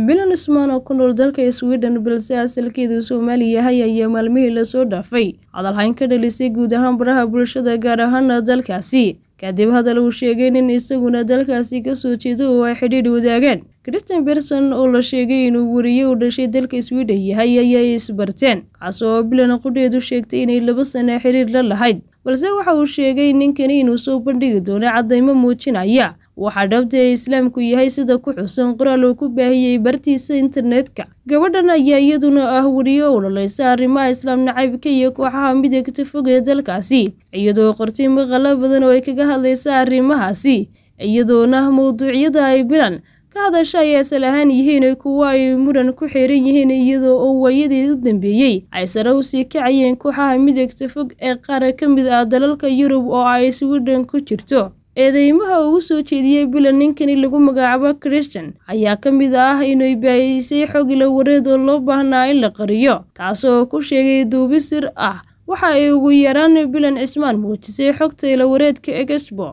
bilan usmaan oo ku nool dalka sweden balse asalkeedu soomaali yahay ah ayaa maalmihii lasoo dhaafay hadalhayn ka dhalisay guud ahaan baraha bulshada gaar ahaana dalkaasi kadib hadal uu sheegay nin isaguna dalkaasi kasoo jeedo oo ay xidhiidh wadaagaan christian berson oo la sheegay inuu wariye u dhashay dalka sweden yahay ayay isbarteen kaas oo bilan qudheedu sheegtay inay laba sana xidhiidh la lahayd balse waxa uu sheegay ninkani inuu soo bandhigi doono caddaymo muujinaya waxaa dhabtee islaamku yahay sida ku xusan qoraal uu ku baahiyey bartiisa internetka gabadhan ayaa iyaduna ah weriyo ololaysa arrimaha islaam nacaybka iyo kooxaha midagta fog ee dalkaasi iyadoo qortay maqalo badan oo ay kaga hadlaysa arrimahaasi iyadoona mawduucyada ay bilan ka hadasha ay asal ahaan yihiin kuwa ay muran ku xeeran yihiin iyadoo oo waayadeed u dambeeyey ay sare usii kacayeen kooxaha midagta fog ee qaar ka mid ah dalalka yurub oo ay swiden ku jirto eedeymaha ugu soo jeediyey bilan ninkani lagu magacaabo christian ayaa ka mid ah inuu baahiysay xog ila wareed oo loo baahnaa in la qariyo taas oo ku sheegay duubi sir ah waxa ay ugu yaraan bilan cismaan muujisay xogta ila wareedka expo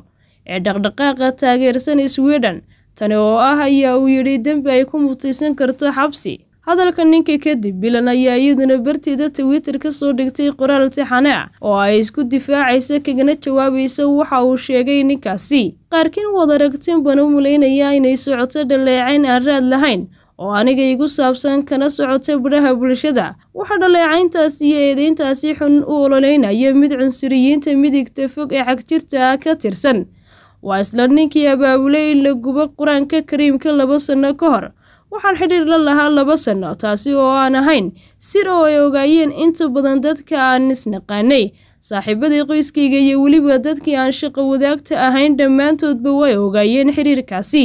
ee dhaqdhaqaaqa taageersan sweden tani oo ah ayaa uu yidhi dembi ay ku mutaysan karto xabsi hadalka ninkii kadib bilan ayaa iyaduna barteeda twitter ka soo dhigtay qoraal tixane oo ay isku difaacayso kagana jawaabaysa waxa uu sheegay ninkaasi qaarkiin wadaragtin baan u mulaynayaa inay socoto dhaleecayn aan raad lahayn oo aniga igu saabsan kana socota bidhaha bulshada waxa dhaleecayntaas iyo eedeyntaasi xun u ololeynaya mid cunsuriyiinta midigta fog ee xagjirta ah ka tirsan waa isla ninkii abaabulay in la gubo qur-aanka kariimka laba sanno ka hor waxaan xidhiir la lahaa laba sanno taasi oo aan ahayn sir oo ay ogaayeen inta badan dadka aan isnaqaanay saaxiibadii qoyskayga iyo weliba dadkii aan shaqo wadaagta ahayn dhammaantoodba way ogaayeen xidhiirkaasi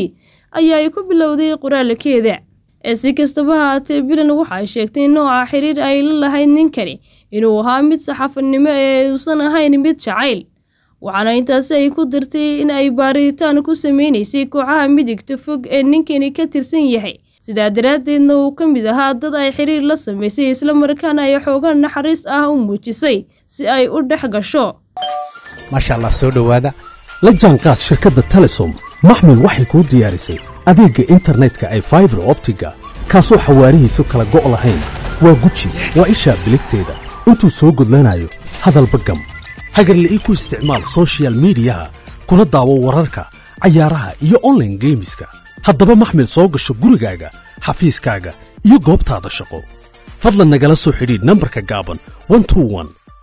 ayaa ay ku bilowday qoraalkeeda ee si kastaba haatee bilan waxa ay sheegtay nooca xidhiir ay la lahayd ninkani inuu ahaa mid saxaafadnimo ee uusan ahayn mid jacayl waxaana intaasi ay ku dirtay in ay baaritaan ku samaynaysay kooxaha midigta fog ee ninkani ka tirsan yahay sidaa daraaddeedna uu ka mid ahaa dad ay xiriir la samaysay isla markaan ay xoogaan naxariis ah u muujisay si ay u dhex gasho maasha allah soo dhowaada la jaanqaad shirkadda telesom maxmil waxay kuu diyaarisay adeegga internetka ay faibar optiga kaasoo xawaarihiisu kala go' lahayn waa guji waa ishaa biligteeda intuu soo gudlanaayo hadalba gam hagarla ii ku isticmaal sochial midiyaha kuna daawo wararka cayaaraha iyo online geemiska haddaba maxmed soo gasho gurigaaga xafiiskaaga iyo goobtaada shaqo fadlan nagala soo xidhiid nambarka gaaban